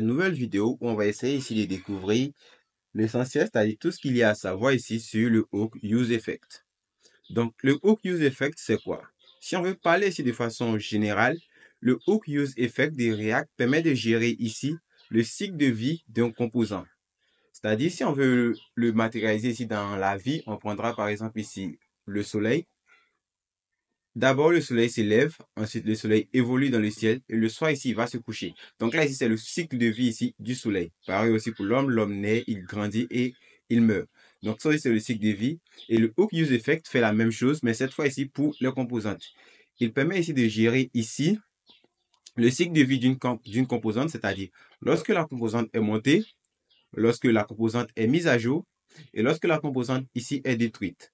nouvelle vidéo où on va essayer ici de découvrir l'essentiel, c'est-à-dire tout ce qu'il y a à savoir ici sur le hook use effect. Donc, le hook use effect, c'est quoi? Si on veut parler ici de façon générale, le hook use effect des React permet de gérer ici le cycle de vie d'un composant. C'est-à-dire, si on veut le matérialiser ici dans la vie, on prendra par exemple ici le soleil. D'abord, le soleil s'élève, ensuite le soleil évolue dans le ciel et le soir ici va se coucher. Donc là, ici, c'est le cycle de vie ici du soleil. Pareil aussi pour l'homme, l'homme naît, il grandit et il meurt. Donc ça, c'est le cycle de vie. Et le Hook Use Effect fait la même chose, mais cette fois ici pour les composantes. Il permet ici de gérer ici le cycle de vie d'une composante, c'est-à-dire lorsque la composante est montée, lorsque la composante est mise à jour et lorsque la composante ici est détruite.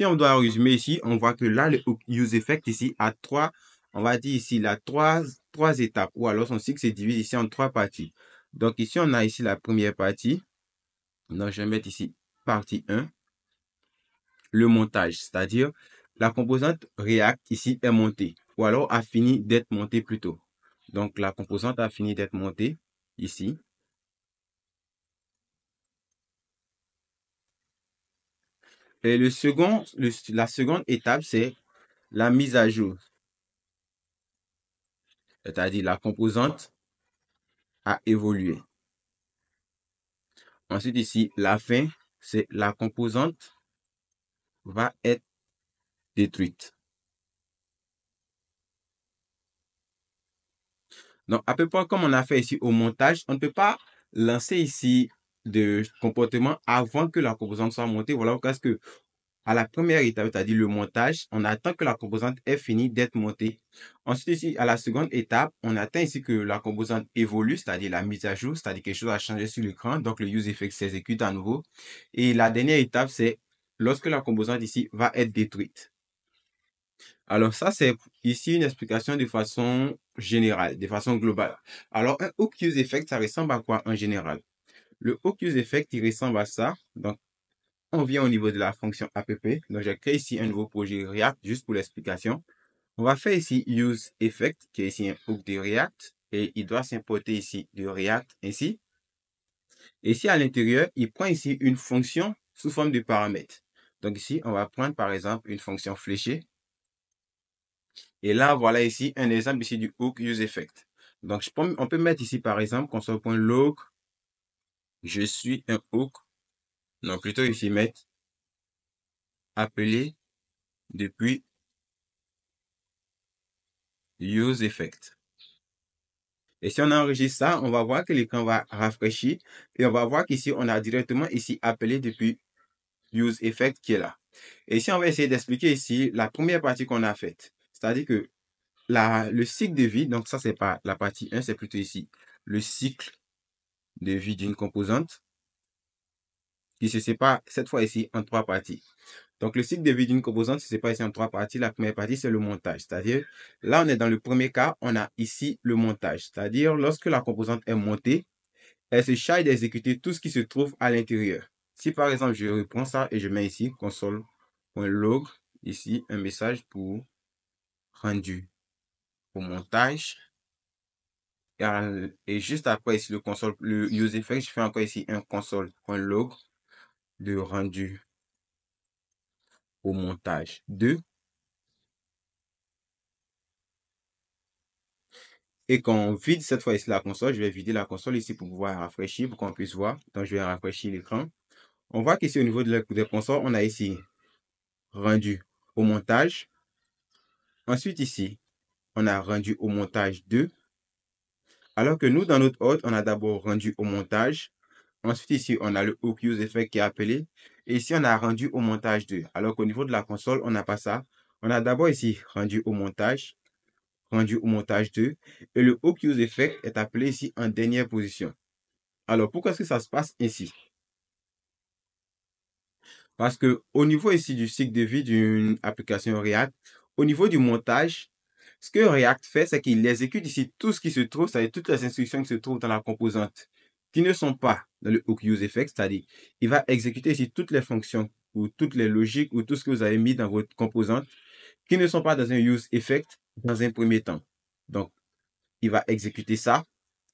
Si on doit résumer ici, on voit que là, le use effect ici a trois, on va dire ici, la trois, trois étapes, ou alors son cycle se divise ici en trois parties. Donc ici, on a ici la première partie. Donc je vais mettre ici partie 1, le montage, c'est-à-dire la composante React ici est montée, ou alors a fini d'être montée plus tôt. Donc la composante a fini d'être montée ici. Et le second, la seconde étape, c'est la mise à jour. C'est-à-dire la composante a évolué. Ensuite, ici, la fin, c'est la composante va être détruite. Donc, à peu près comme on a fait ici au montage, on ne peut pas lancer ici de comportement avant que la composante soit montée. Voilà pourquoi que à la première étape, c'est-à-dire le montage, on attend que la composante ait fini d'être montée. Ensuite, ici, à la seconde étape, on attend ici que la composante évolue, c'est-à-dire la mise à jour, c'est-à-dire quelque chose a changé sur l'écran, donc le use effect s'exécute à nouveau. Et la dernière étape, c'est lorsque la composante ici va être détruite. Alors ça, c'est ici une explication de façon générale, de façon globale. Alors, un hook use effect, ça ressemble à quoi en général le hook Effect, il ressemble à ça. Donc, on vient au niveau de la fonction app. Donc, j'ai créé ici un nouveau projet React juste pour l'explication. On va faire ici use effect, qui est ici un hook de React, et il doit s'importer ici de React, ainsi. Et ici, à l'intérieur, il prend ici une fonction sous forme de paramètre. Donc ici, on va prendre par exemple une fonction fléchée. Et là, voilà ici un exemple ici du hook use effect. Donc, on peut mettre ici par exemple console.log je suis un hook. non plutôt une mettre appelée depuis Use Effect. Et si on enregistre ça, on va voir que l'écran va rafraîchir et on va voir qu'ici, on a directement ici appelé depuis Use Effect qui est là. Et si on va essayer d'expliquer ici la première partie qu'on a faite. C'est-à-dire que le cycle de vie, donc ça, c'est pas la partie 1, c'est plutôt ici, le cycle de vie d'une composante qui se sépare cette fois ici en trois parties. Donc, le cycle de vie d'une composante se sépare ici en trois parties. La première partie, c'est le montage. C'est-à-dire, là, on est dans le premier cas, on a ici le montage. C'est-à-dire, lorsque la composante est montée, elle se charge d'exécuter tout ce qui se trouve à l'intérieur. Si, par exemple, je reprends ça et je mets ici console.log, ici, un message pour rendu, au montage, euh, et, juste après ici, le console, le use effect, je fais encore ici un console.log de rendu au montage 2. Et quand on vide cette fois ici la console, je vais vider la console ici pour pouvoir rafraîchir, pour qu'on puisse voir. Donc, je vais rafraîchir l'écran. On voit qu'ici, au niveau de la, de la console, on a ici rendu au montage. Ensuite, ici, on a rendu au montage 2. Alors que nous, dans notre hôte, on a d'abord rendu au montage. Ensuite, ici, on a le hook effect qui est appelé. Et ici, on a rendu au montage 2. Alors qu'au niveau de la console, on n'a pas ça. On a d'abord ici rendu au montage, rendu au montage 2. Et le hook effect est appelé ici en dernière position. Alors, pourquoi est-ce que ça se passe ici? Parce que au niveau ici du cycle de vie d'une application React, au niveau du montage, ce que React fait, c'est qu'il exécute ici tout ce qui se trouve, c'est-à-dire toutes les instructions qui se trouvent dans la composante qui ne sont pas dans le hook use effect, c'est-à-dire il va exécuter ici toutes les fonctions ou toutes les logiques ou tout ce que vous avez mis dans votre composante qui ne sont pas dans un use effect dans un premier temps. Donc, il va exécuter ça.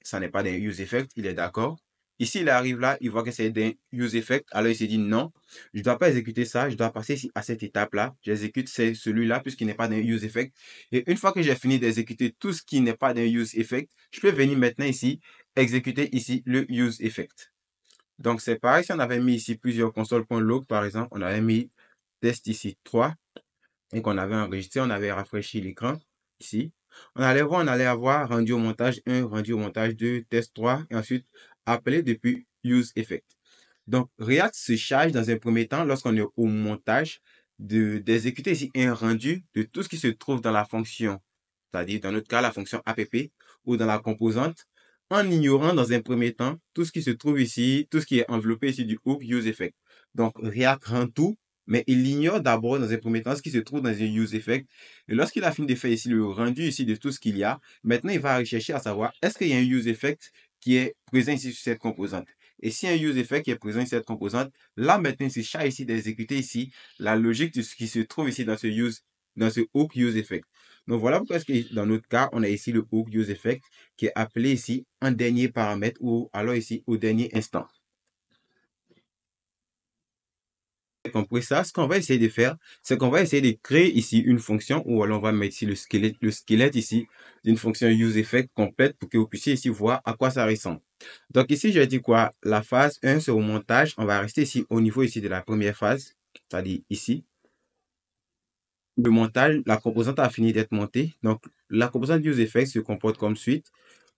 Ça n'est pas un use effect, il est d'accord. Ici, il arrive là, il voit que c'est use effect, Alors, il s'est dit non, je ne dois pas exécuter ça, je dois passer à cette étape-là. J'exécute celui-là puisqu'il n'est pas d'un effect. Et une fois que j'ai fini d'exécuter tout ce qui n'est pas d'un Use effect, je peux venir maintenant ici, exécuter ici le use effect. Donc, c'est pareil, si on avait mis ici plusieurs console.log, par exemple, on avait mis test ici 3 et qu'on avait enregistré, on avait rafraîchi l'écran ici. On allait voir, on allait avoir rendu au montage 1, rendu au montage 2, test 3 et ensuite appelé depuis use effect. Donc, React se charge dans un premier temps, lorsqu'on est au montage, d'exécuter ici un rendu de tout ce qui se trouve dans la fonction, c'est-à-dire dans notre cas la fonction app ou dans la composante, en ignorant dans un premier temps tout ce qui se trouve ici, tout ce qui est enveloppé ici du hook effect. Donc, React rend tout, mais il ignore d'abord dans un premier temps ce qui se trouve dans un use effect. Et lorsqu'il a fini de faire ici le rendu ici de tout ce qu'il y a, maintenant il va rechercher à savoir est-ce qu'il y a un use effect qui est présent ici sur cette composante. Et si un use effect est présent sur cette composante, là maintenant, c'est chat ici d'exécuter ici la logique de ce qui se trouve ici dans ce use, dans ce hook use effect. Donc voilà pourquoi que dans notre cas, on a ici le hook use effect qui est appelé ici en dernier paramètre ou alors ici au dernier instant. compris ça, ce qu'on va essayer de faire, c'est qu'on va essayer de créer ici une fonction où alors on va mettre ici le squelette, le squelette ici d'une fonction use effect complète pour que vous puissiez ici voir à quoi ça ressemble. Donc ici, j'ai dit quoi? La phase 1, c'est au montage. On va rester ici au niveau ici de la première phase, c'est-à-dire ici. Le montage, la composante a fini d'être montée. Donc, la composante useEffect se comporte comme suite.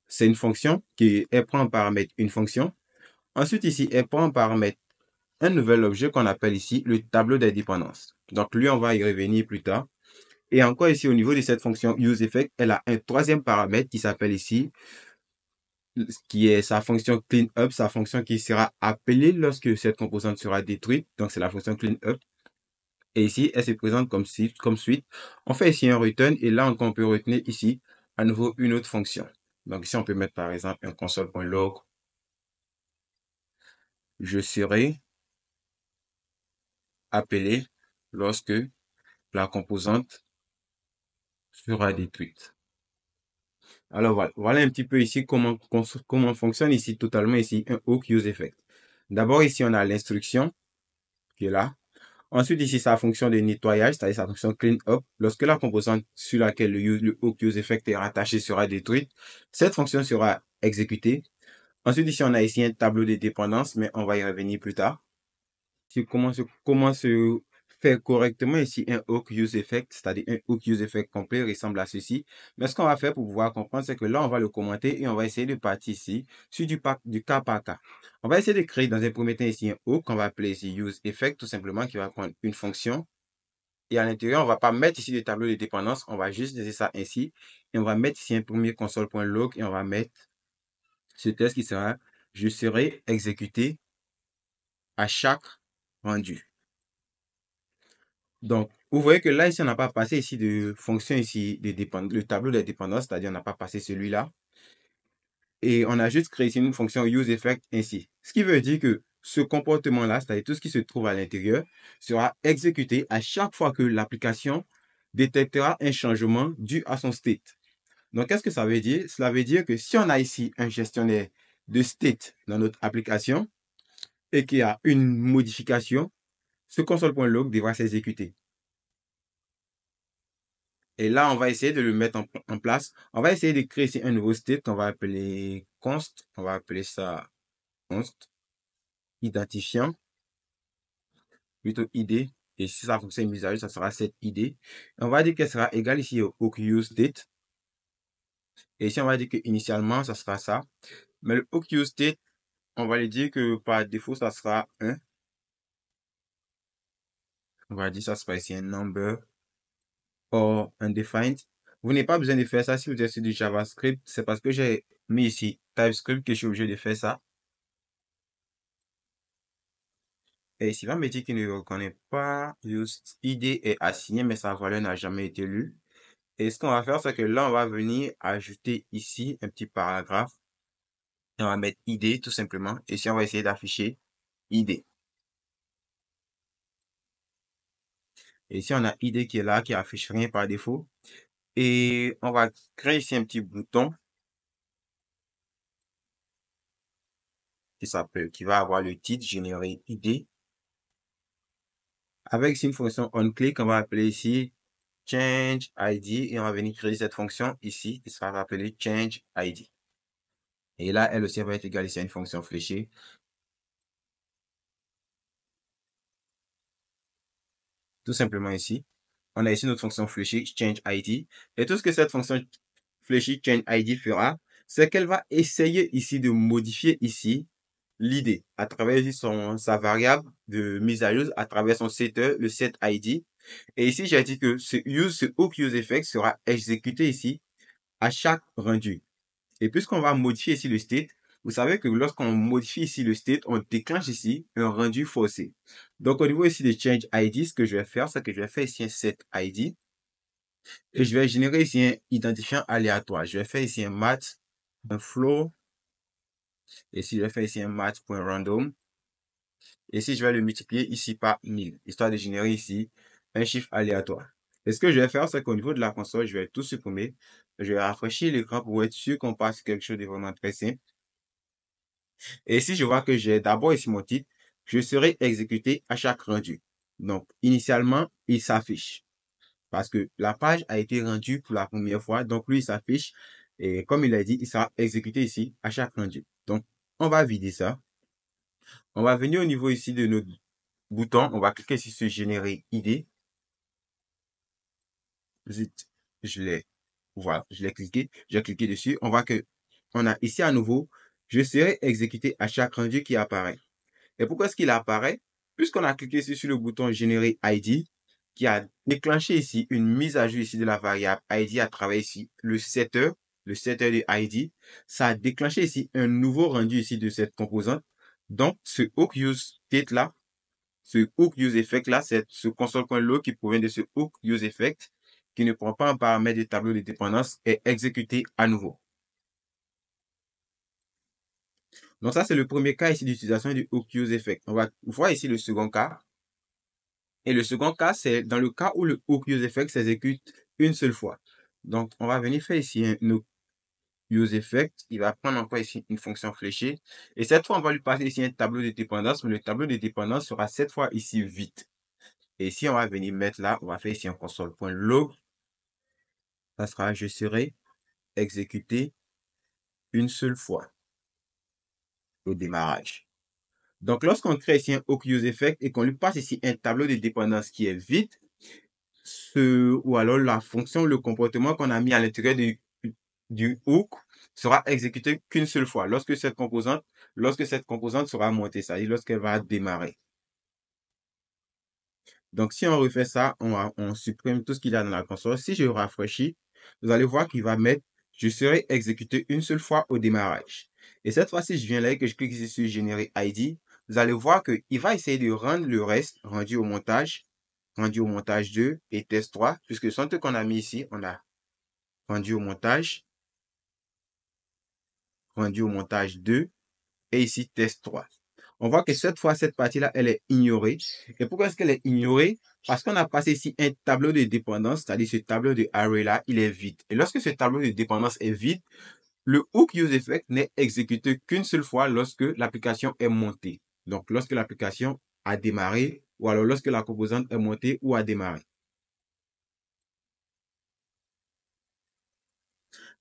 C'est une fonction qui, elle prend en paramètre une fonction. Ensuite, ici, elle prend en paramètre un nouvel objet qu'on appelle ici le tableau des dépendances. Donc lui, on va y revenir plus tard. Et encore ici, au niveau de cette fonction useEffect, elle a un troisième paramètre qui s'appelle ici, qui est sa fonction cleanup, sa fonction qui sera appelée lorsque cette composante sera détruite. Donc c'est la fonction cleanup. Et ici, elle se présente comme, comme suite. On fait ici un return et là on peut retenir ici à nouveau une autre fonction. Donc ici, on peut mettre par exemple un console.log. Je serai appelé lorsque la composante sera détruite. Alors voilà, voilà un petit peu ici comment, comment fonctionne ici totalement ici un hook use effect. D'abord ici on a l'instruction qui est là. Ensuite ici sa fonction de nettoyage, c'est-à-dire sa fonction clean up. Lorsque la composante sur laquelle le, le hook use effect est rattaché sera détruite, cette fonction sera exécutée. Ensuite ici on a ici un tableau de dépendance, mais on va y revenir plus tard comment se, comment se euh, faire correctement ici un hook use effect, c'est-à-dire un hook use effect complet ressemble à ceci. Mais ce qu'on va faire pour pouvoir comprendre, c'est que là, on va le commenter et on va essayer de partir ici sur du, pack, du cas par cas. On va essayer de créer dans un premier temps ici un hook qu'on va appeler ici use effect, tout simplement, qui va prendre une fonction. Et à l'intérieur, on ne va pas mettre ici des tableaux de dépendance, on va juste laisser ça ainsi. Et on va mettre ici un premier console.log et on va mettre ce test qui sera « Je serai exécuté à chaque rendu. Donc, vous voyez que là, ici, on n'a pas passé ici de fonction ici, de dépendre le tableau des dépendances, c'est-à-dire on n'a pas passé celui-là. Et on a juste créé ici une fonction useEffect ainsi. Ce qui veut dire que ce comportement-là, c'est-à-dire tout ce qui se trouve à l'intérieur, sera exécuté à chaque fois que l'application détectera un changement dû à son state. Donc, qu'est-ce que ça veut dire? Cela veut dire que si on a ici un gestionnaire de state dans notre application, et qu'il y a une modification, ce console.log devra s'exécuter. Et là, on va essayer de le mettre en, place. On va essayer de créer ici un nouveau state qu'on va appeler const. On va appeler ça const identifiant plutôt id. Et si ça fonctionne mise ça sera cette id. on va dire qu'elle sera égale ici au, use state. Et ici, on va dire que initialement, ça sera ça. Mais le state on va lui dire que par défaut, ça sera 1. On va dire ça sera ici un number or undefined. Vous n'avez pas besoin de faire ça si vous êtes sur du JavaScript. C'est parce que j'ai mis ici TypeScript que je suis obligé de faire ça. Et là, va me dit qu'il ne reconnaît pas, juste ID est assigné, mais sa valeur n'a jamais été lue. Et ce qu'on va faire, c'est que là, on va venir ajouter ici un petit paragraphe on va mettre ID tout simplement. Et si on va essayer d'afficher ID. Et ici, on a ID qui est là, qui affiche rien par défaut. Et on va créer ici un petit bouton qui s'appelle, qui va avoir le titre générer ID. Avec une fonction on onClick, on va appeler ici change ID et on va venir créer cette fonction ici qui sera appelée change ID. Et là, elle aussi va être égale ici à une fonction fléchée. Tout simplement ici. On a ici notre fonction fléchée, change ID. Et tout ce que cette fonction fléchée, change ID fera, c'est qu'elle va essayer ici de modifier ici l'idée à travers son, sa variable de mise à use, à travers son setter, le set ID. Et ici, j'ai dit que ce use, ce hook use effect sera exécuté ici à chaque rendu. Et puisqu'on va modifier ici le state, vous savez que lorsqu'on modifie ici le state, on déclenche ici un rendu forcé. Donc, au niveau ici de change ID, ce que je vais faire, c'est que je vais faire ici un set ID. Et je vais générer ici un identifiant aléatoire. Je vais faire ici un math, un flow. Et si je vais faire ici un random Et si je vais le multiplier ici par 1000, histoire de générer ici un chiffre aléatoire. Et ce que je vais faire, c'est qu'au niveau de la console, je vais tout supprimer. Je rafraîchis l'écran pour être sûr qu'on passe quelque chose de vraiment très simple. Et si je vois que j'ai d'abord ici mon titre, je serai exécuté à chaque rendu. Donc, initialement, il s'affiche. Parce que la page a été rendue pour la première fois. Donc, lui, il s'affiche. Et comme il a dit, il sera exécuté ici à chaque rendu. Donc, on va vider ça. On va venir au niveau ici de notre bouton. On va cliquer sur ce générer idée. Zut, je l'ai voilà, je l'ai cliqué, j'ai cliqué dessus. On voit que on a ici à nouveau, je serai exécuté à chaque rendu qui apparaît. Et pourquoi est-ce qu'il apparaît Puisqu'on a cliqué ici sur le bouton générer ID, qui a déclenché ici une mise à jour ici de la variable ID à travers ici le setter, le setter de ID, ça a déclenché ici un nouveau rendu ici de cette composante. Donc, ce hook use state là, ce hook use effect là, c'est ce console.log qui provient de ce hook use effect qui ne prend pas en paramètre de tableau de dépendance est exécuté à nouveau. Donc ça, c'est le premier cas ici d'utilisation du Occuse Effect. On va voir ici le second cas. Et le second cas, c'est dans le cas où le Occuse Effect s'exécute une seule fois. Donc, on va venir faire ici un Effect. Il va prendre encore ici une fonction fléchée. Et cette fois, on va lui passer ici un tableau de dépendance, mais le tableau de dépendance sera cette fois ici vite. Et si on va venir mettre là, on va faire ici un console.log. Ça sera, je serai exécuté une seule fois au démarrage. Donc, lorsqu'on crée ici un hook use effect et qu'on lui passe ici un tableau de dépendance qui est vide, ce, ou alors la fonction, le comportement qu'on a mis à l'intérieur du, du hook sera exécuté qu'une seule fois lorsque cette composante, lorsque cette composante sera montée, c'est-à-dire lorsqu'elle va démarrer. Donc, si on refait ça, on, supprime tout ce qu'il y a dans la console. Si je rafraîchis, vous allez voir qu'il va mettre « Je serai exécuté une seule fois au démarrage ». Et cette fois-ci, je viens là et que je clique ici sur « Générer ID ». Vous allez voir qu'il va essayer de rendre le reste rendu au montage, rendu au montage 2 et test 3, puisque centre qu'on a mis ici, on a rendu au montage, rendu au montage 2 et ici test 3 on voit que cette fois, cette partie-là, elle est ignorée. Et pourquoi est-ce qu'elle est ignorée Parce qu'on a passé ici un tableau de dépendance, c'est-à-dire ce tableau de array-là, il est vide. Et lorsque ce tableau de dépendance est vide, le hook effect n'est exécuté qu'une seule fois lorsque l'application est montée. Donc, lorsque l'application a démarré ou alors lorsque la composante est montée ou a démarré.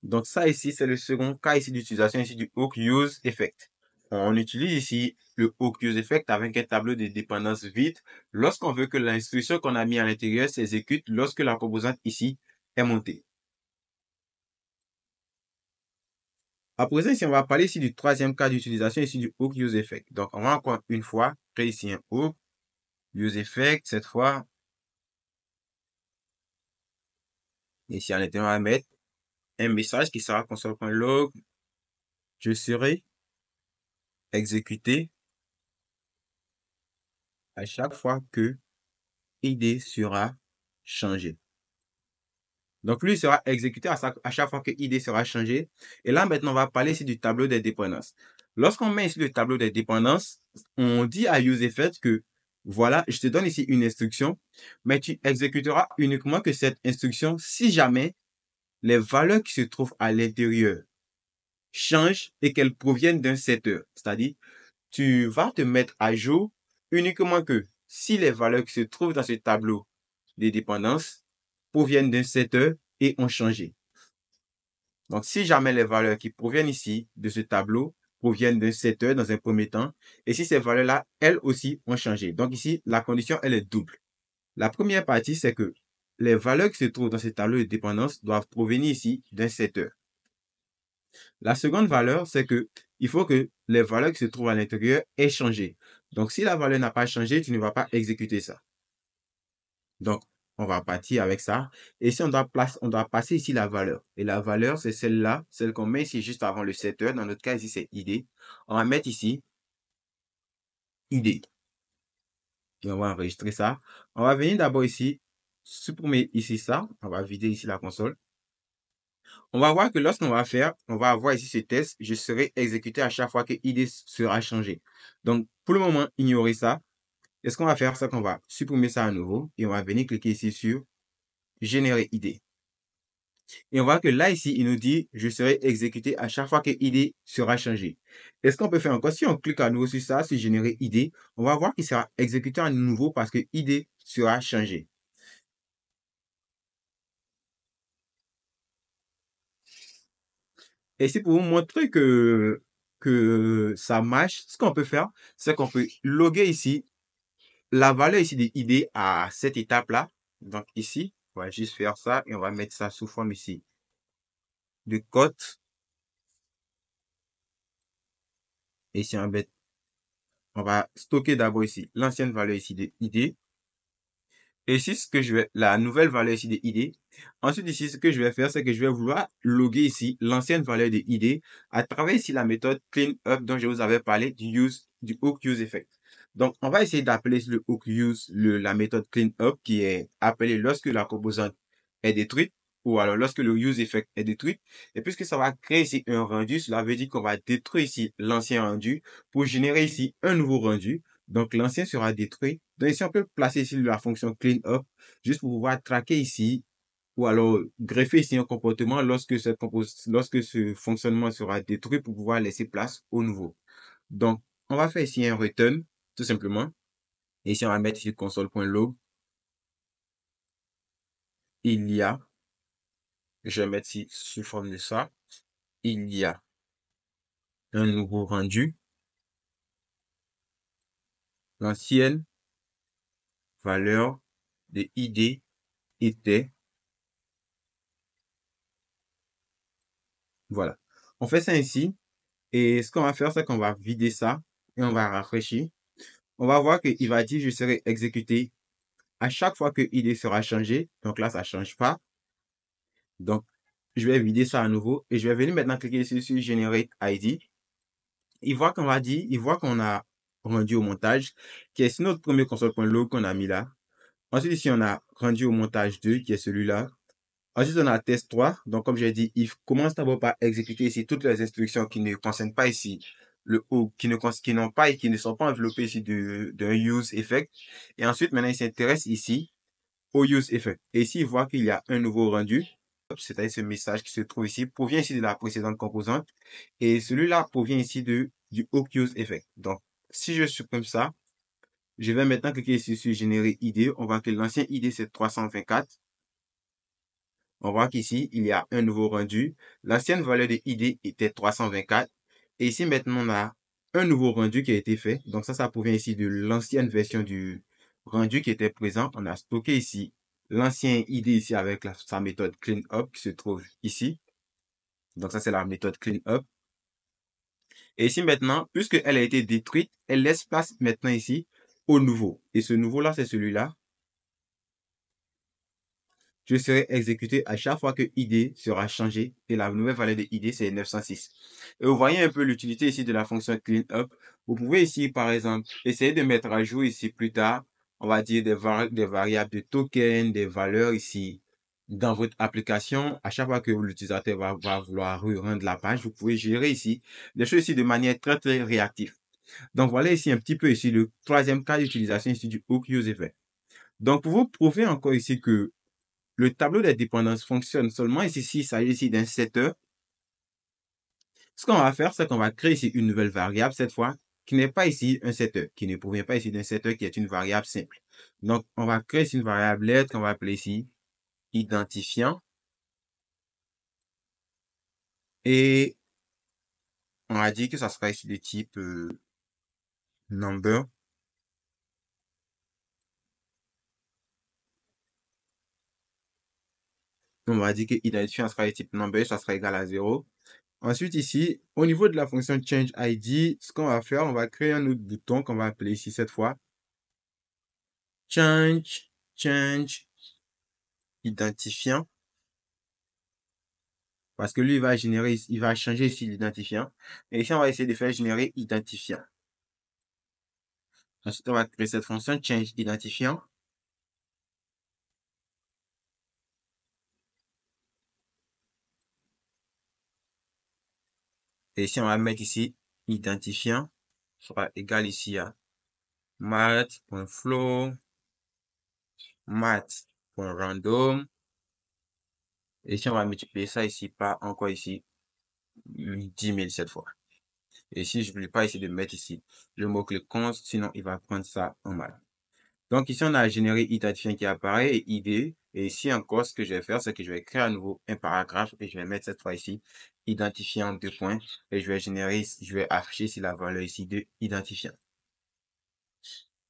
Donc, ça ici, c'est le second cas ici d'utilisation ici du hook use effect. Euh, on utilise ici le use Effect avec un tableau de dépendance vide lorsqu'on veut que l'instruction qu'on a mis à l'intérieur s'exécute lorsque la composante ici est montée. À présent, ici, on va parler ici du troisième cas d'utilisation, ici du Hook Effect. Donc, on va encore une fois créer ici un Hook Use Effect. Cette fois, ici à on va mettre un message qui sera console.log. Je serai exécuter à chaque fois que ID sera changé. Donc, lui sera exécuté à, chaque fois que ID sera changé. Et là, maintenant, on va parler ici du tableau des dépendances. Lorsqu'on met ici le tableau des dépendances, on dit à effect que voilà, je te donne ici une instruction, mais tu exécuteras uniquement que cette instruction si jamais les valeurs qui se trouvent à l'intérieur change et qu'elles proviennent d'un setter. C'est-à-dire, tu vas te mettre à jour uniquement que si les valeurs qui se trouvent dans ce tableau des dépendances proviennent d'un setter et ont changé. Donc, si jamais les valeurs qui proviennent ici de ce tableau proviennent d'un setter dans un premier temps, et si ces valeurs-là, elles aussi, ont changé. Donc ici, la condition, elle est double. La première partie, c'est que les valeurs qui se trouvent dans ce tableau de dépendance doivent provenir ici d'un setter. La seconde valeur, c'est que il faut que les valeurs qui se trouvent à l'intérieur aient changé. Donc, si la valeur n'a pas changé, tu ne vas pas exécuter ça. Donc, on va partir avec ça. Et si on doit, place, on doit passer ici la valeur. Et la valeur, c'est celle-là, celle, qu'on met ici juste avant le setter. Dans notre cas, ici, c'est ID. On va mettre ici ID. Et on va enregistrer ça. On va venir d'abord ici, supprimer ici ça. On va vider ici la console. On va voir que lorsqu'on va faire, on va avoir ici ce test, je serai exécuté à chaque fois que ID sera changé. Donc, pour le moment, ignorez ça. est ce qu'on va faire, ça, qu'on va supprimer ça à nouveau et on va venir cliquer ici sur générer ID. Et on voit que là, ici, il nous dit, je serai exécuté à chaque fois que ID sera changé. est ce qu'on peut faire encore, si on clique à nouveau sur ça, sur générer ID, on va voir qu'il sera exécuté à nouveau parce que ID sera changé. Et c'est pour vous montrer que, que ça marche. Ce qu'on peut faire, c'est qu'on peut loguer ici la valeur ici des idées à cette étape-là. Donc ici, on va juste faire ça et on va mettre ça sous forme ici de cote. Et si on bête on va stocker d'abord ici l'ancienne valeur ici des idées et ici, ce que je vais, la nouvelle valeur ici de ID. Ensuite, ici, ce que je vais faire, c'est que je vais vouloir loguer ici l'ancienne valeur de ID à travers ici la méthode clean up dont je vous avais parlé du use, du hook use effect. Donc, on va essayer d'appeler le hook use, le, la méthode clean up qui est appelée lorsque la composante est détruite ou alors lorsque le use effect est détruit. Et puisque ça va créer ici un rendu, cela veut dire qu'on va détruire ici l'ancien rendu pour générer ici un nouveau rendu donc, l'ancien sera détruit. Donc, ici, on peut placer ici la fonction clean up juste pour pouvoir traquer ici ou alors greffer ici un comportement lorsque, cette lorsque ce fonctionnement sera détruit pour pouvoir laisser place au nouveau. Donc, on va faire ici un return, tout simplement. Et ici, on va mettre ici console.log. Il y a, je vais mettre ici sous forme de ça, il y a un nouveau rendu L'ancienne valeur de id était Voilà. On fait ça ici. Et ce qu'on va faire, c'est qu'on va vider ça et on va rafraîchir. On va voir qu'il va dire je serai exécuté à chaque fois que id sera changé. Donc là, ça change pas. Donc, je vais vider ça à nouveau et je vais venir maintenant cliquer ici sur Generate id. Il voit qu'on va dire, il voit qu'on a rendu au montage, qui est notre premier console.log qu'on a mis là. Ensuite, ici, on a rendu au montage 2, qui est celui-là. Ensuite, on a test 3. Donc, comme j'ai dit, il commence d'abord par exécuter ici toutes les instructions qui ne concernent pas ici le haut qui ne qui n'ont pas et qui ne sont pas enveloppées ici d'un use effect. Et ensuite, maintenant, il s'intéresse ici au use effect. Et ici, il voit qu'il y a un nouveau rendu c'est-à-dire ce message qui se trouve ici, provient ici de la précédente composante. Et celui-là provient ici de, du hook use effect. Donc, si je supprime ça, je vais maintenant cliquer ici sur générer ID. On voit que l'ancien ID, c'est 324. On voit qu'ici, il y a un nouveau rendu. L'ancienne valeur de ID était 324. Et ici, maintenant, on a un nouveau rendu qui a été fait. Donc ça, ça provient ici de l'ancienne version du rendu qui était présente. On a stocké ici l'ancien ID ici avec sa méthode clean up qui se trouve ici. Donc ça, c'est la méthode clean up. Et ici maintenant, puisqu'elle a été détruite, elle laisse place maintenant ici au nouveau. Et ce nouveau-là, c'est celui-là. Je serai exécuté à chaque fois que ID sera changé. Et la nouvelle valeur de ID, c'est 906. Et vous voyez un peu l'utilité ici de la fonction clean up. Vous pouvez ici, par exemple, essayer de mettre à jour ici plus tard, on va dire des, des variables de token, des valeurs ici, dans votre application, à chaque fois que l'utilisateur va, vouloir rendre la page, vous pouvez gérer ici des choses ici de manière très, très réactive. Donc, voilà ici un petit peu ici le troisième cas d'utilisation ici du Hook Use Event. Donc, pour vous prouver encore ici que le tableau des dépendances fonctionne seulement ici s'il s'agit ici d'un setter, ce qu'on va faire, c'est qu'on va créer ici une nouvelle variable cette fois qui n'est pas ici un setter, qui ne provient pas ici d'un setter qui est une variable simple. Donc, on va créer ici une variable lettre qu'on va appeler ici identifiant. Et on a dit que ça sera ici de type euh, number. On va dire que identifiant sera de type number, ça sera égal à 0. Ensuite ici, au niveau de la fonction change ID, ce qu'on va faire, on va créer un autre bouton qu'on va appeler ici cette fois. Change, change identifiant. Parce que lui, il va générer, il va changer ici l'identifiant. Et ici, on va essayer de faire générer identifiant. Ensuite, on va créer cette fonction change identifiant. Et ici, on va mettre ici identifiant sera égal ici à math.flow math random. Et si on va multiplier ça ici par encore ici, 10 000 cette fois. Et si je ne voulais pas essayer de mettre ici le mot le const, sinon il va prendre ça en mal. Donc ici, on a généré identifiant qui apparaît et ID. Et ici encore, ce que je vais faire, c'est que je vais créer à nouveau un paragraphe et je vais mettre cette fois ici identifiant deux points et je vais générer, je vais afficher si la valeur ici de identifiant.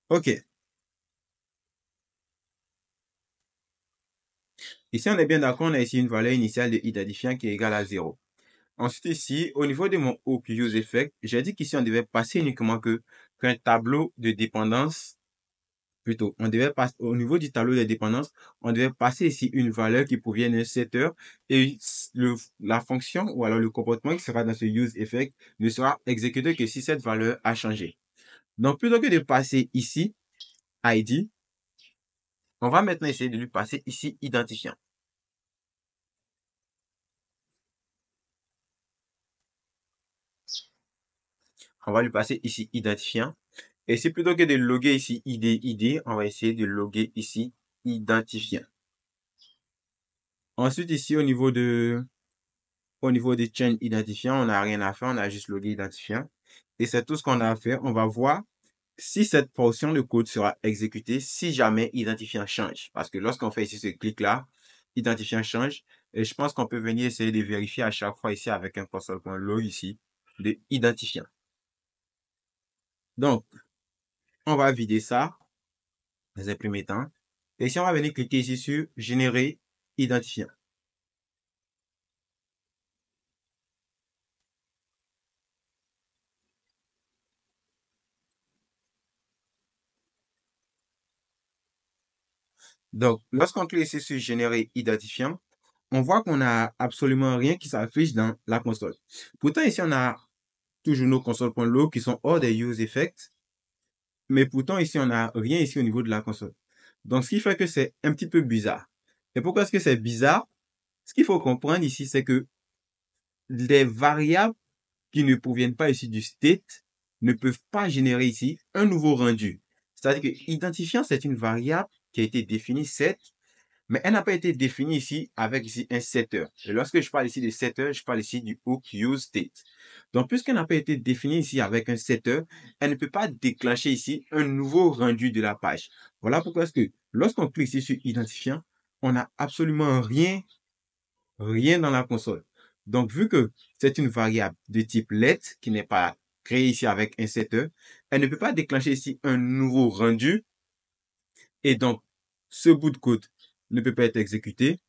OK. Ici, on est bien d'accord, on a ici une valeur initiale de identifiant qui est égale à 0. Ensuite, ici, au niveau de mon effect j'ai dit qu'ici, on devait passer uniquement que qu'un tableau de dépendance, plutôt, on devait passer, au niveau du tableau de dépendance, on devait passer ici une valeur qui provient d'un setter et le, la fonction ou alors le comportement qui sera dans ce use effect ne sera exécuté que si cette valeur a changé. Donc, plutôt que de passer ici, ID, on va maintenant essayer de lui passer ici identifiant. On va lui passer ici identifiant. Et c'est plutôt que de loguer ici ID, ID, on va essayer de loguer ici identifiant. Ensuite, ici, au niveau de, au niveau des chain identifiant, on n'a rien à faire, on a juste logué identifiant. Et c'est tout ce qu'on a à faire. On va voir si cette portion de code sera exécutée si jamais identifiant change. Parce que lorsqu'on fait ici ce clic-là, identifiant change, et je pense qu'on peut venir essayer de vérifier à chaque fois ici avec un console.log ici, de identifiant. Donc, on va vider ça dans un premier temps. Et si on va venir cliquer ici sur générer identifiant. Donc, lorsqu'on clique ici sur générer identifiant, on voit qu'on n'a absolument rien qui s'affiche dans la console. Pourtant, ici, on a toujours nos consoles.log qui sont hors des use effects. Mais pourtant, ici, on n'a rien ici au niveau de la console. Donc, ce qui fait que c'est un petit peu bizarre. Et pourquoi est-ce que c'est bizarre? Ce qu'il faut comprendre ici, c'est que les variables qui ne proviennent pas ici du state ne peuvent pas générer ici un nouveau rendu. C'est-à-dire que identifiant, c'est une variable qui a été définie 7, mais elle n'a pas été définie ici avec ici un setter. Et lorsque je parle ici de setter, je parle ici du hook use state. Donc, puisqu'elle n'a pas été définie ici avec un setter, elle ne peut pas déclencher ici un nouveau rendu de la page. Voilà pourquoi est-ce que lorsqu'on clique ici sur identifiant, on n'a absolument rien, rien dans la console. Donc, vu que c'est une variable de type let qui n'est pas créée ici avec un setter, elle ne peut pas déclencher ici un nouveau rendu et donc, ce bout de code ne peut pas être exécuté.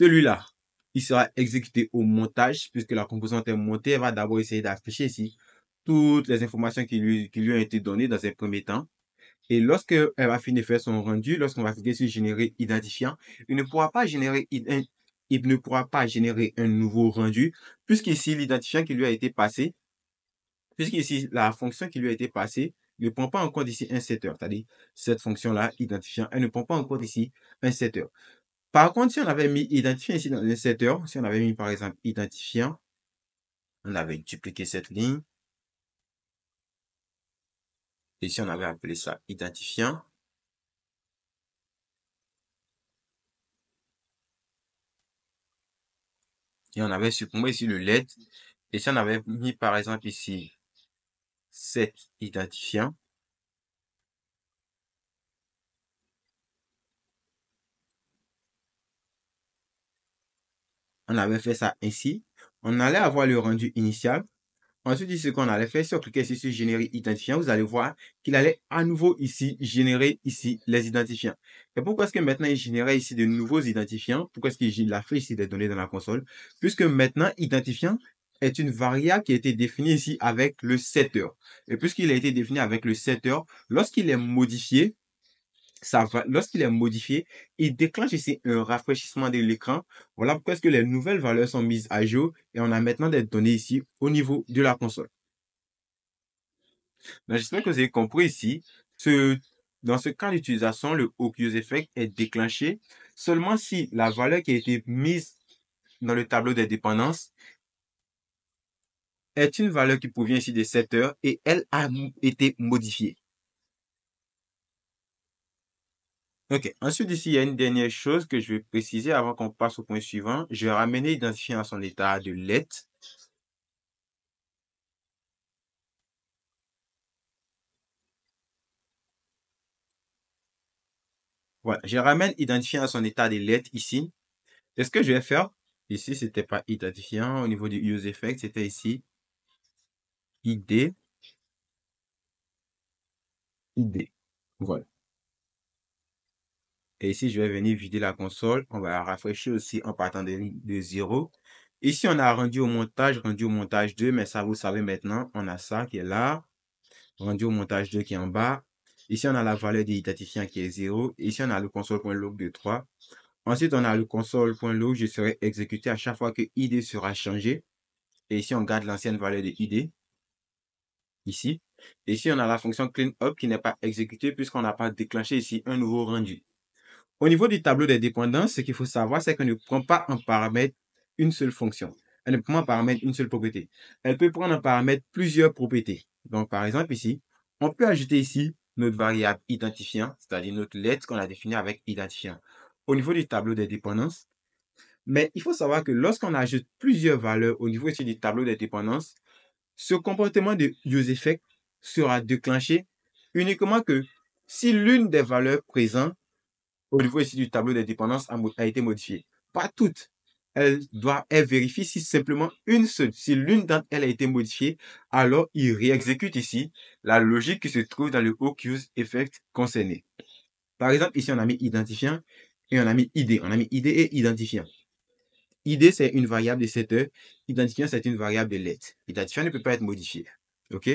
Celui-là, il sera exécuté au montage puisque la composante est montée. Elle va d'abord essayer d'afficher ici toutes les informations qui lui, qui lui ont été données dans un premier temps. Et lorsque elle va finir faire son rendu, lorsqu'on va cliquer sur générer identifiant, il ne pourra pas générer il ne pourra pas générer un nouveau rendu puisqu'ici l'identifiant qui lui a été passé, puisqu'ici la fonction qui lui a été passée il ne prend pas en compte ici un setter, c'est-à-dire cette fonction-là, identifiant, elle ne prend pas en compte ici un setter. Par contre, si on avait mis identifiant ici dans le setter, si on avait mis par exemple identifiant, on avait dupliqué cette ligne. Et si on avait appelé ça identifiant, et on avait supprimé ici le LED, et si on avait mis par exemple ici cet identifiant on avait fait ça ici. On allait avoir le rendu initial. Ensuite, ce qu'on allait faire, si on cliquait sur générer identifiant, vous allez voir qu'il allait à nouveau ici générer ici les identifiants. Et pourquoi est-ce que maintenant il génère ici de nouveaux identifiants? Pourquoi est-ce qu'il a fait ici des données dans la console? Puisque maintenant, identifiant, est une variable qui a été définie ici avec le setter. Et puisqu'il a été défini avec le setter, lorsqu'il est modifié, ça va, lorsqu'il est modifié, il déclenche ici un rafraîchissement de l'écran. Voilà pourquoi les nouvelles valeurs sont mises à jour et on a maintenant des données ici au niveau de la console. Ben, j'espère que vous avez compris ici. Ce, dans ce cas d'utilisation, le Oculus Effect est déclenché seulement si la valeur qui a été mise dans le tableau des dépendances est une valeur qui provient ici de 7 heures et elle a été modifiée. Ok, ensuite ici, il y a une dernière chose que je vais préciser avant qu'on passe au point suivant. Je vais ramener l'identifiant à son état de let. Voilà, je ramène identifiant à son état de let ici. quest ce que je vais faire, ici, c'était pas identifiant au niveau du use effect. c'était ici id, id, Voilà. Et ici, je vais venir vider la console. On va la rafraîchir aussi en partant de, de 0. Ici, on a rendu au montage, rendu au montage 2, mais ça, vous savez maintenant, on a ça qui est là. Rendu au montage 2 qui est en bas. Ici, on a la valeur des identifiants qui est 0. Ici, on a le console.log de 3. Ensuite, on a le console.log. Je serai exécuté à chaque fois que id sera changé. Et ici, on garde l'ancienne valeur de id ici. ici, on a la fonction clean up qui n'est pas exécutée puisqu'on n'a pas déclenché ici un nouveau rendu. Au niveau du tableau des dépendances, ce qu'il faut savoir, c'est qu'on ne prend pas en paramètre une seule fonction. Elle ne prend pas en paramètre une seule propriété. Elle peut prendre en paramètre plusieurs propriétés. Donc, par exemple, ici, on peut ajouter ici notre variable identifiant, c'est-à-dire notre lettre qu'on a définie avec identifiant au niveau du tableau des dépendances. Mais il faut savoir que lorsqu'on ajoute plusieurs valeurs au niveau ici du tableau des dépendances, ce comportement de Use-Effect sera déclenché uniquement que si l'une des valeurs présentes au niveau ici du tableau des a, a été modifiée. Pas toutes. Elle doit, être vérifie si simplement une seule, si l'une d'entre elles a été modifiée, alors il réexécute ici la logique qui se trouve dans le hook use effect concerné. Par exemple, ici, on a mis identifiant et on a mis idée, On a mis idée et identifiant. ID, c'est une variable de setter, Identifiant, c'est une variable de lettre. Identifiant ne peut pas être modifié. OK?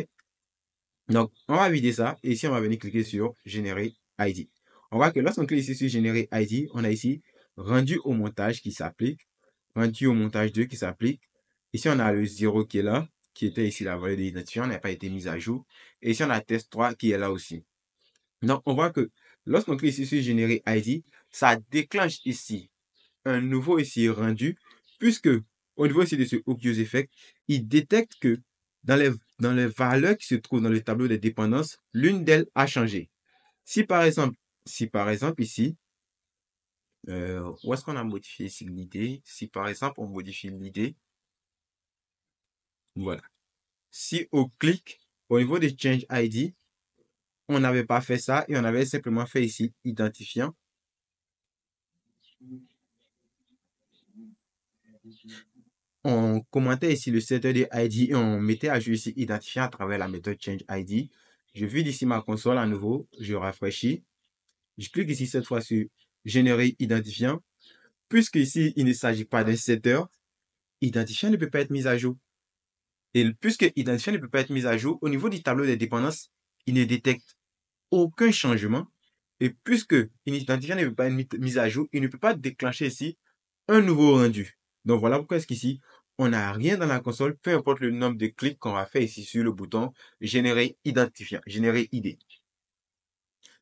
Donc, on va vider ça. Et ici, on va venir cliquer sur Générer ID. On voit que lorsqu'on clique ici sur Générer ID, on a ici rendu au montage qui s'applique. Rendu au montage 2 qui s'applique. Ici, on a le 0 qui est là, qui était ici la valeur de n'a pas été mise à jour. Et ici, on a test 3 qui est là aussi. Donc, on voit que lorsqu'on clique ici sur Générer ID, ça déclenche ici un nouveau ici rendu, puisque au niveau ici de ce obvious effect, il détecte que dans les, dans les valeurs qui se trouvent dans le tableau des dépendances, l'une d'elles a changé. Si par exemple, si par exemple ici, euh, où est-ce qu'on a modifié ici l'idée Si par exemple on modifie l'idée, voilà. Si au clic, au niveau de Change ID, on n'avait pas fait ça et on avait simplement fait ici identifiant on commentait ici le setter de ID et on mettait à jour ici identifiant à travers la méthode change ID. Je vide ici ma console à nouveau, je rafraîchis. Je clique ici cette fois sur générer identifiant. Puisque ici, il ne s'agit pas d'un setter, identifiant ne peut pas être mis à jour. Et puisque identifiant ne peut pas être mis à jour, au niveau du tableau des dépendances, il ne détecte aucun changement. Et puisque identifiant ne peut pas être mis à jour, il ne peut pas déclencher ici un nouveau rendu. Donc voilà pourquoi est-ce qu'ici, on n'a rien dans la console, peu importe le nombre de clics qu'on va faire ici sur le bouton générer identifiant, générer ID.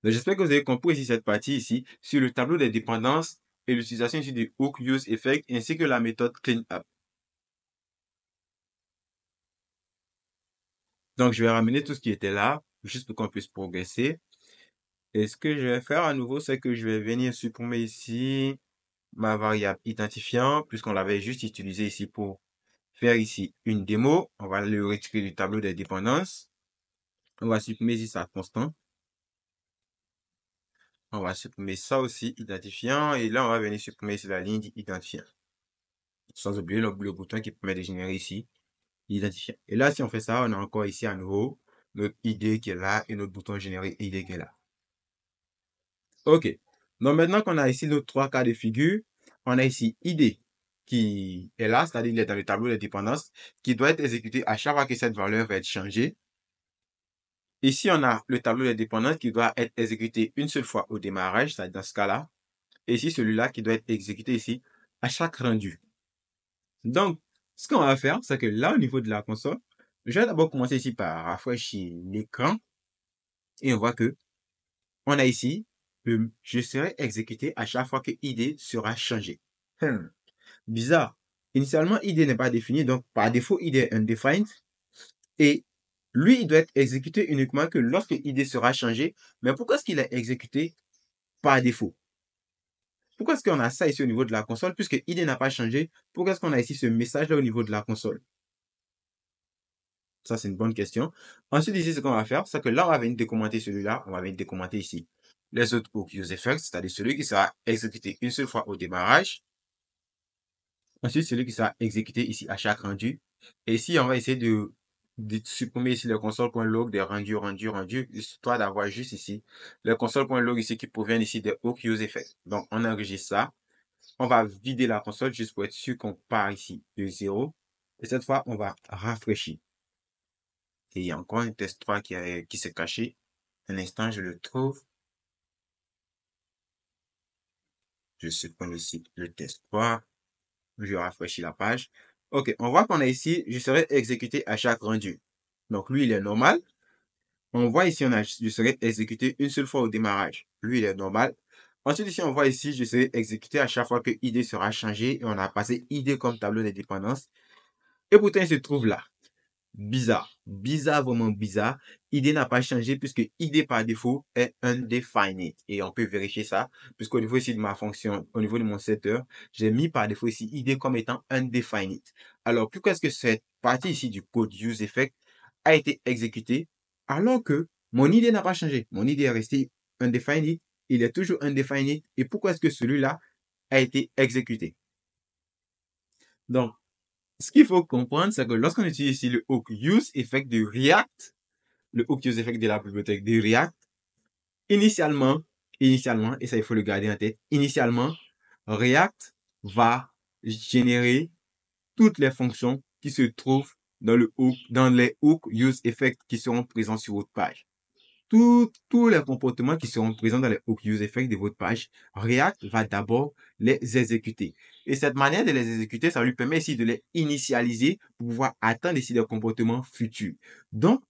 Donc j'espère que vous avez compris ici cette partie ici sur le tableau des dépendances et l'utilisation ici du hook use effect ainsi que la méthode clean up. Donc je vais ramener tout ce qui était là juste pour qu'on puisse progresser. Et ce que je vais faire à nouveau, c'est que je vais venir supprimer ici ma variable identifiant, puisqu'on l'avait juste utilisé ici pour faire ici une démo. On va le retirer du tableau des dépendances. On va supprimer ici sa constant. On va supprimer ça aussi, identifiant. Et là, on va venir supprimer ici la ligne identifiant. Sans oublier le, le bouton qui permet de générer ici l'identifiant. Et là, si on fait ça, on a encore ici à nouveau notre idée qui est là et notre bouton générer idée qui est là. OK. Donc maintenant qu'on a ici nos trois cas de figure, on a ici ID qui est là, c'est-à-dire est dans le tableau de dépendance, qui doit être exécuté à chaque fois que cette valeur va être changée. Ici, on a le tableau de dépendance qui doit être exécuté une seule fois au démarrage, c'est-à-dire dans ce cas-là. Et ici, celui-là qui doit être exécuté ici à chaque rendu. Donc, ce qu'on va faire, c'est que là, au niveau de la console, je vais d'abord commencer ici par rafraîchir l'écran. Et on voit que on a ici je serai exécuté à chaque fois que ID sera changé. Hmm. bizarre. Initialement, ID n'est pas défini, donc par défaut, ID est undefined. Et lui, il doit être exécuté uniquement que lorsque ID sera changé. Mais pourquoi est-ce qu'il est exécuté par défaut Pourquoi est-ce qu'on a ça ici au niveau de la console puisque ID n'a pas changé Pourquoi est-ce qu'on a ici ce message-là au niveau de la console Ça, c'est une bonne question. Ensuite, ici, ce qu'on va faire, c'est que là, on va venir décommenter celui-là. On va venir décommenter ici les autres use Effects, c'est-à-dire celui qui sera exécuté une seule fois au démarrage. Ensuite, celui qui sera exécuté ici à chaque rendu. Et ici, on va essayer de, de supprimer ici le console.log des rendus, rendus, rendus, histoire d'avoir juste ici le console.log ici qui provient ici des use Effects. Donc, on enregistre ça. On va vider la console juste pour être sûr qu'on part ici de 0. Et cette fois, on va rafraîchir. Et il y a encore un test 3 qui, qui s'est caché. Un instant, je le trouve. Je supprime le site, le test 3. Je rafraîchis la page. OK, on voit qu'on a ici, je serai exécuté à chaque rendu. Donc lui, il est normal. On voit ici, on a, je serai exécuté une seule fois au démarrage. Lui, il est normal. Ensuite, ici, on voit ici, je serai exécuté à chaque fois que ID sera changé et on a passé ID comme tableau de dépendance. Et pourtant, il se trouve là bizarre. Bizarre, vraiment bizarre. Idée n'a pas changé puisque idée par défaut est undefined. Et on peut vérifier ça puisqu'au niveau ici de ma fonction, au niveau de mon setter, j'ai mis par défaut ici ID comme étant undefined. Alors, pourquoi est-ce que cette partie ici du code use effect a été exécutée alors que mon idée n'a pas changé? Mon idée est resté undefined. Il est toujours undefined. Et pourquoi est-ce que celui-là a été exécuté? Donc, ce qu'il faut comprendre, c'est que lorsqu'on utilise ici le hook use effect de React, le hook use effect de la bibliothèque de React, initialement, initialement, et ça il faut le garder en tête, initialement, React va générer toutes les fonctions qui se trouvent dans le hook, dans les hook use effect qui seront présents sur votre page. Tout, tous les comportements qui seront présents dans les hook use effect de votre page, React va d'abord les exécuter. Et cette manière de les exécuter, ça lui permet ici de les initialiser pour pouvoir atteindre ici des comportements futurs. Donc,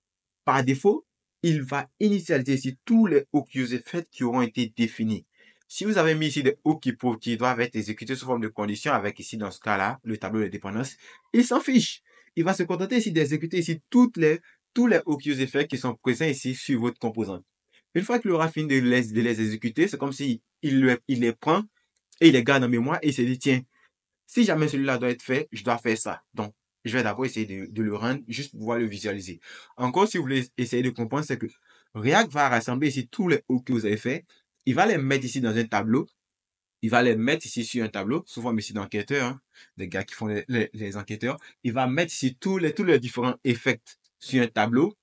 par défaut, il va initialiser ici tous les hooks effets qui auront été définis. Si vous avez mis ici des hooks qui, doivent être exécutés sous forme de conditions avec ici, dans ce cas-là, le tableau de dépendance, il s'en fiche. Il va se contenter ici d'exécuter ici toutes les, tous les hooks effets qui sont présents ici sur votre composante. Une fois qu'il aura fini de les, de les exécuter, c'est comme s'il si il les prend et il les garde en mémoire et il se dit, tiens, si jamais celui-là doit être fait, je dois faire ça. Donc, je vais d'abord essayer de, le rendre juste pour pouvoir le visualiser. Encore, si vous voulez essayer de comprendre, c'est que React va rassembler ici tous les hooks que vous avez fait. Il va les mettre ici dans un tableau. Il va les mettre ici sur un tableau, Souvent, mais c'est d'enquêteurs, hein, des gars qui font les, enquêteurs. Il va mettre ici tous les, tous les différents effets sur un tableau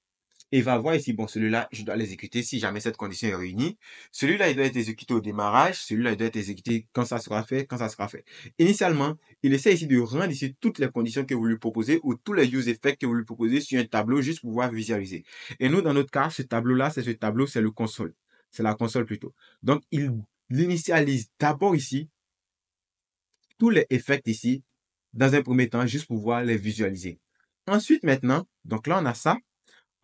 et va voir ici, bon, celui-là, je dois l'exécuter si jamais cette condition est réunie. Celui-là, il doit être exécuté au démarrage. Celui-là, il doit être exécuté quand ça sera fait, quand ça sera fait. Initialement, il essaie ici de rendre ici toutes les conditions que vous lui proposez ou tous les use effects que vous lui proposez sur un tableau juste pour pouvoir visualiser. Et nous, dans notre cas, ce tableau-là, c'est ce tableau, c'est le console. C'est la console plutôt. Donc, il l'initialise d'abord ici, tous les effets ici, dans un premier temps, juste pour pouvoir les visualiser. Ensuite, maintenant, donc là, on a ça.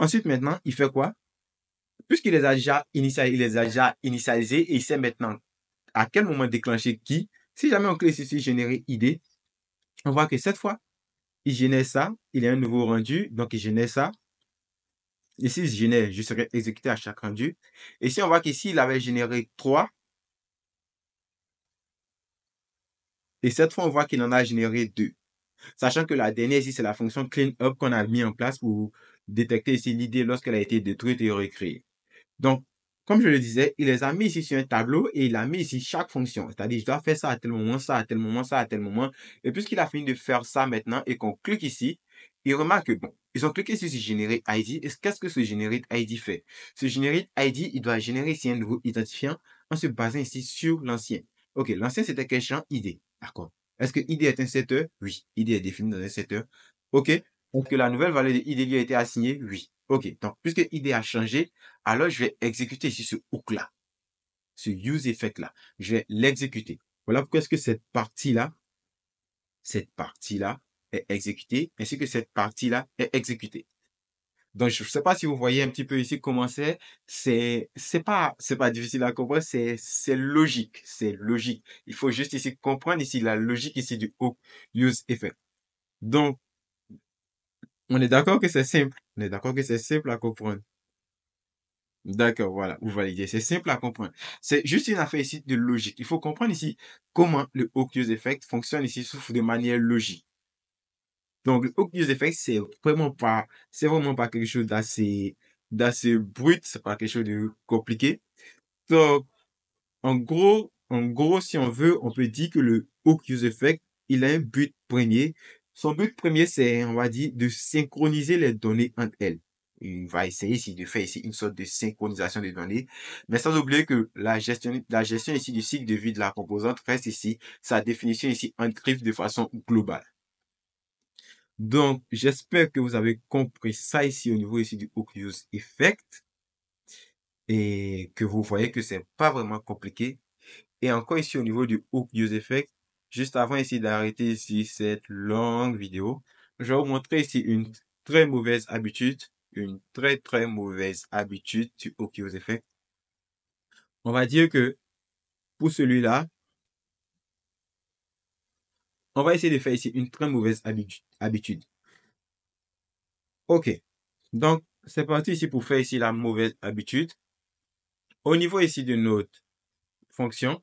Ensuite, maintenant, il fait quoi? Puisqu'il les a déjà initialisés, il les déjà et il sait maintenant à quel moment déclencher qui. Si jamais on clique ici générer id, on voit que cette fois, il génère ça, il a un nouveau rendu, donc il génère ça. Ici, il génère, je serai exécuté à chaque rendu. Et si on voit qu'ici, il avait généré 3, et cette fois, on voit qu'il en a généré 2. Sachant que la dernière ici, c'est la fonction clean up qu'on a mis en place pour détecter ici l'idée lorsqu'elle a été détruite et recréée. Donc, comme je le disais, il les a mis ici sur un tableau et il a mis ici chaque fonction. C'est-à-dire, je dois faire ça à tel moment, ça à tel moment, ça à tel moment. Et puisqu'il a fini de faire ça maintenant et qu'on clique ici, il remarque que bon, ils ont cliqué sur ce generate ID. Et qu'est-ce que ce generate ID fait? Ce generate ID, il doit générer ici un nouveau identifiant en se basant ici sur l'ancien. OK, l'ancien, c'était quel champ? ID. D'accord. Est-ce que ID est un setter? Oui, ID est défini dans un setter. OK, que la nouvelle valeur de lui a été assignée Oui. OK. Donc, puisque ID a changé, alors je vais exécuter ici ce hook-là, ce use effect-là. Je vais l'exécuter. Voilà pourquoi est-ce que cette partie-là, cette partie-là est exécutée, ainsi que cette partie-là est exécutée. Donc, je ne sais pas si vous voyez un petit peu ici comment c'est. C'est, c'est pas, c'est pas difficile à comprendre. C'est, c'est logique. C'est logique. Il faut juste ici comprendre ici la logique ici du hook use effect. Donc, on est d'accord que c'est simple. On est d'accord que c'est simple à comprendre. D'accord, voilà, vous validez. C'est simple à comprendre. C'est juste une affaire ici de logique. Il faut comprendre ici comment le Oculus Effect fonctionne ici sous de manière logique. Donc, le Oculus Effect, c'est vraiment pas, c'est vraiment pas quelque chose d'assez, d'assez brut. C'est pas quelque chose de compliqué. Donc, en gros, en gros, si on veut, on peut dire que le Oculus Effect, il a un but premier son but premier, c'est, on va dire, de synchroniser les données entre elles. Il va essayer ici de faire ici une sorte de synchronisation des données, mais sans oublier que la gestion, la gestion ici du cycle de vie de la composante reste ici, sa définition ici griffe de façon globale. Donc, j'espère que vous avez compris ça ici au niveau ici du use Effect et que vous voyez que c'est pas vraiment compliqué. Et encore ici au niveau du use Effect, Juste avant ici d'arrêter ici cette longue vidéo, je vais vous montrer ici une très mauvaise habitude, une très très mauvaise habitude du hockey aux effets. On va dire que pour celui-là, on va essayer de faire ici une très mauvaise habitude. Ok, donc c'est parti ici pour faire ici la mauvaise habitude. Au niveau ici de notre fonction,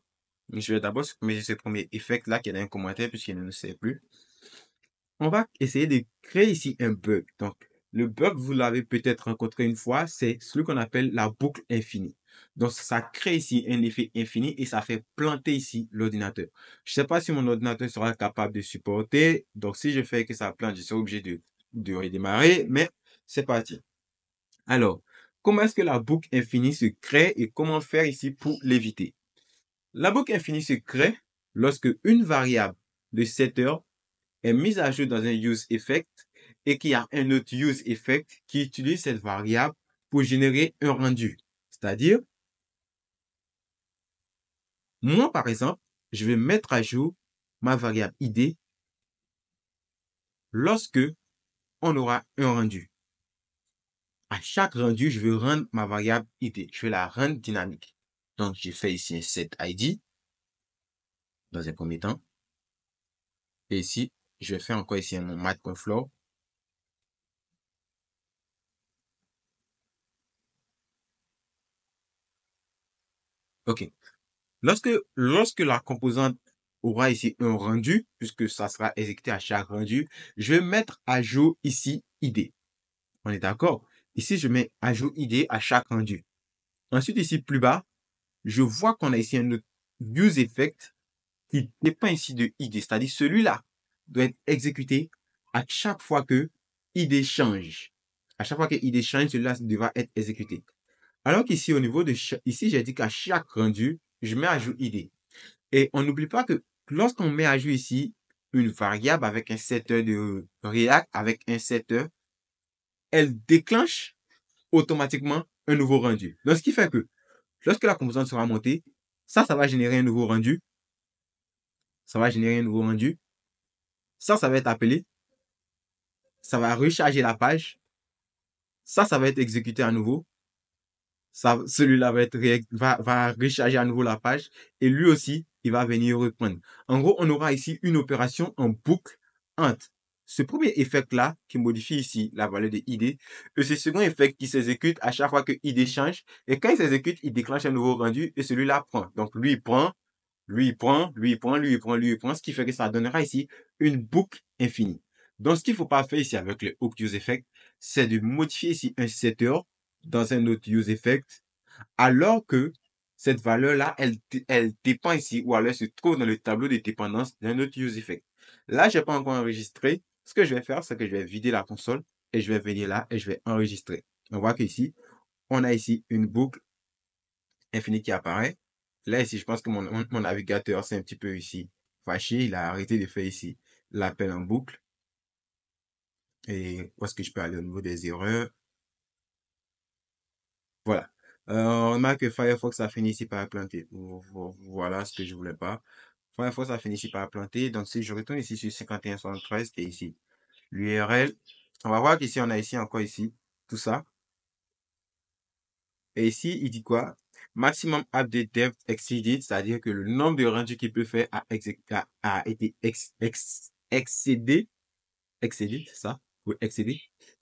je vais d'abord supprimer ce premier effet là qui est dans un commentaire puisqu'il ne le sait plus. On va essayer de créer ici un bug. Donc, le bug, vous l'avez peut-être rencontré une fois, c'est celui qu'on appelle la boucle infinie. Donc, ça crée ici un effet infini et ça fait planter ici l'ordinateur. Je ne sais pas si mon ordinateur sera capable de supporter. Donc, si je fais que ça plante, je serai obligé de, de redémarrer. Mais c'est parti. Alors, comment est-ce que la boucle infinie se crée et comment faire ici pour l'éviter la boucle infinie se crée lorsque une variable de setter est mise à jour dans un use effect et qu'il y a un autre use effect qui utilise cette variable pour générer un rendu. C'est-à-dire, moi, par exemple, je vais mettre à jour ma variable ID lorsque on aura un rendu. À chaque rendu, je vais rendre ma variable ID. Je vais la rendre dynamique. Donc, j'ai fait ici un set ID dans un premier temps. Et ici, je fais encore ici un mat.floor. OK. Lorsque, lorsque la composante aura ici un rendu, puisque ça sera exécuté à chaque rendu, je vais mettre à jour ici ID. On est d'accord Ici, je mets à jour ID à chaque rendu. Ensuite, ici, plus bas, je vois qu'on a ici un autre use effect qui dépend ici de id, c'est-à-dire celui-là doit être exécuté à chaque fois que id change. À chaque fois que id change, celui-là devra être exécuté. Alors qu'ici, au niveau de ici, j'ai dit qu'à chaque rendu, je mets à jour id. Et on n'oublie pas que lorsqu'on met à jour ici une variable avec un setter de React, avec un setter, elle déclenche automatiquement un nouveau rendu. Donc, ce qui fait que Lorsque la composante sera montée, ça, ça va générer un nouveau rendu. Ça va générer un nouveau rendu. Ça, ça va être appelé. Ça va recharger la page. Ça, ça va être exécuté à nouveau. Ça, celui-là va, être va, va recharger à nouveau la page. Et lui aussi, il va venir reprendre. En gros, on aura ici une opération en boucle entre ce premier effect-là qui modifie ici la valeur de ID et ce second effect qui s'exécute à chaque fois que ID change. Et quand il s'exécute, il déclenche un nouveau rendu et celui-là prend. Donc lui, prend, lui, il prend, lui, prend, lui, prend, lui, prend, ce qui fait que ça donnera ici une boucle infinie. Donc ce qu'il ne faut pas faire ici avec le hook use effect, c'est de modifier ici un setter dans un autre use effect alors que cette valeur-là, elle, elle dépend ici, ou alors elle se trouve dans le tableau de dépendance d'un autre use effect. Là, je n'ai pas encore enregistré, ce que je vais faire, c'est que je vais vider la console et je vais venir là et je vais enregistrer. On voit qu'ici, on a ici une boucle infinie qui apparaît. Là, ici, je pense que mon, navigateur c'est un petit peu ici fâché. Il a arrêté de faire ici l'appel en boucle. Et où est-ce que je peux aller au niveau des erreurs Voilà. Euh, on remarque que Firefox a fini ici par planter. Voilà ce que je voulais pas. Première fois, ça finit ici par planter. Donc, si je retourne ici sur 5173 et ici, l'URL, on va voir qu'ici, on a ici encore ici, tout ça. Et ici, il dit quoi? Maximum update depth exceeded, c'est-à-dire que le nombre de rendus qu'il peut faire a, a, été ex, ex, excédé. Excédé, ça? ou excédé.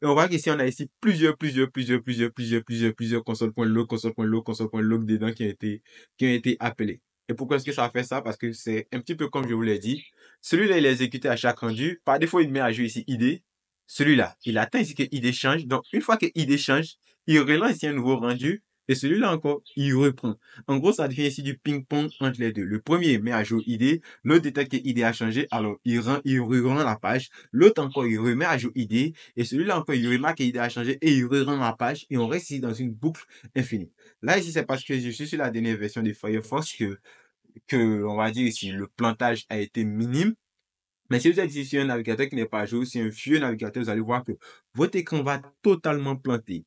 Et on voit qu'ici, on a ici plusieurs, plusieurs, plusieurs, plusieurs, plusieurs, plusieurs, plusieurs console.log, console.log, console.log dedans qui ont été, qui ont été appelés. Et pourquoi est-ce que ça fait ça Parce que c'est un petit peu comme je vous l'ai dit. Celui-là, il est exécuté à chaque rendu. Par défaut, il met à jour ici ID. Celui-là, il attend ici que ID change. Donc, une fois que ID change, il relance ici un nouveau rendu et celui-là encore, il reprend. En gros, ça devient ici du ping-pong entre les deux. Le premier met à jour idée, l'autre détecte que ID a changé, alors il rend, il re la page. L'autre encore, il remet à jour idée, et celui-là encore, il remarque que ID a changé et il re la page, et on reste ici dans une boucle infinie. Là, ici, c'est parce que je suis sur la dernière version de Firefox que, que, on va dire ici, le plantage a été minime. Mais si vous êtes ici sur un navigateur qui n'est pas à jour, si un vieux navigateur, vous allez voir que votre écran va totalement planter.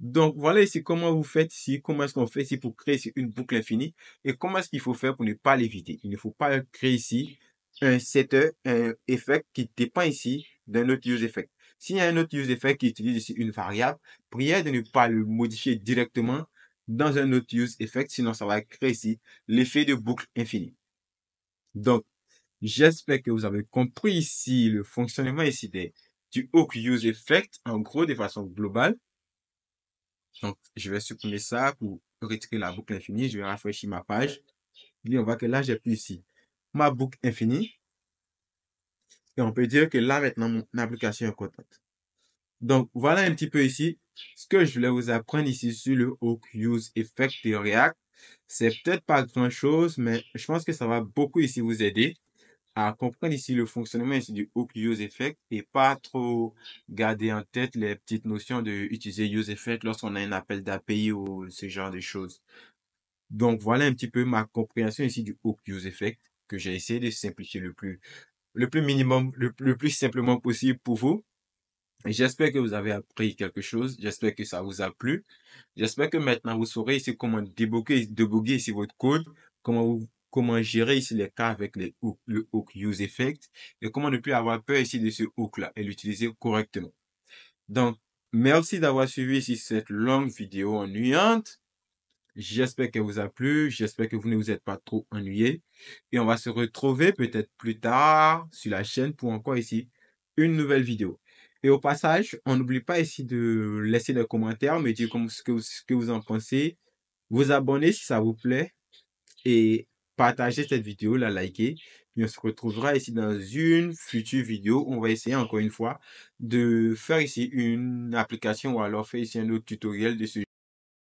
Donc voilà ici comment vous faites ici, comment est-ce qu'on fait ici pour créer ici une boucle infinie et comment est-ce qu'il faut faire pour ne pas l'éviter. Il ne faut pas créer ici un setter, un effect qui dépend ici d'un autre use effect. S'il y a un autre use effect qui utilise ici une variable, priez de ne pas le modifier directement dans un autre use effect, sinon ça va créer ici l'effet de boucle infinie. Donc, j'espère que vous avez compris ici le fonctionnement ici des, du hook use effect, en gros, de façon globale. Donc, je vais supprimer ça pour retirer la boucle infinie. Je vais rafraîchir ma page. Et on voit que là, j'ai plus ici ma boucle infinie. Et on peut dire que là, maintenant, mon application est contente. Donc, voilà un petit peu ici ce que je voulais vous apprendre ici sur le Hook Use Effect de React. C'est peut-être pas grand chose, mais je pense que ça va beaucoup ici vous aider à comprendre ici le fonctionnement ici du hook use effect et pas trop garder en tête les petites notions de utiliser use effect lorsqu'on a un appel d'API ou ce genre de choses. Donc voilà un petit peu ma compréhension ici du hook use effect que j'ai essayé de simplifier le plus le plus minimum le, plus simplement possible pour vous. J'espère que vous avez appris quelque chose. J'espère que ça vous a plu. J'espère que maintenant vous saurez ici comment déboguer débugger ici votre code, comment vous comment gérer ici les cas avec les hook, le hook use effect et comment ne plus avoir peur ici de ce hook là et l'utiliser correctement. Donc, merci d'avoir suivi ici cette longue vidéo ennuyante. J'espère qu'elle vous a plu. J'espère que vous ne vous êtes pas trop ennuyé. Et on va se retrouver peut-être plus tard sur la chaîne pour encore ici une nouvelle vidéo. Et au passage, on n'oublie pas ici de laisser des commentaires, me dire que, ce que vous en pensez, vous abonner si ça vous plaît et partager cette vidéo, la liker. Et on se retrouvera ici dans une future vidéo. On va essayer encore une fois de faire ici une application ou alors faire ici un autre tutoriel de ce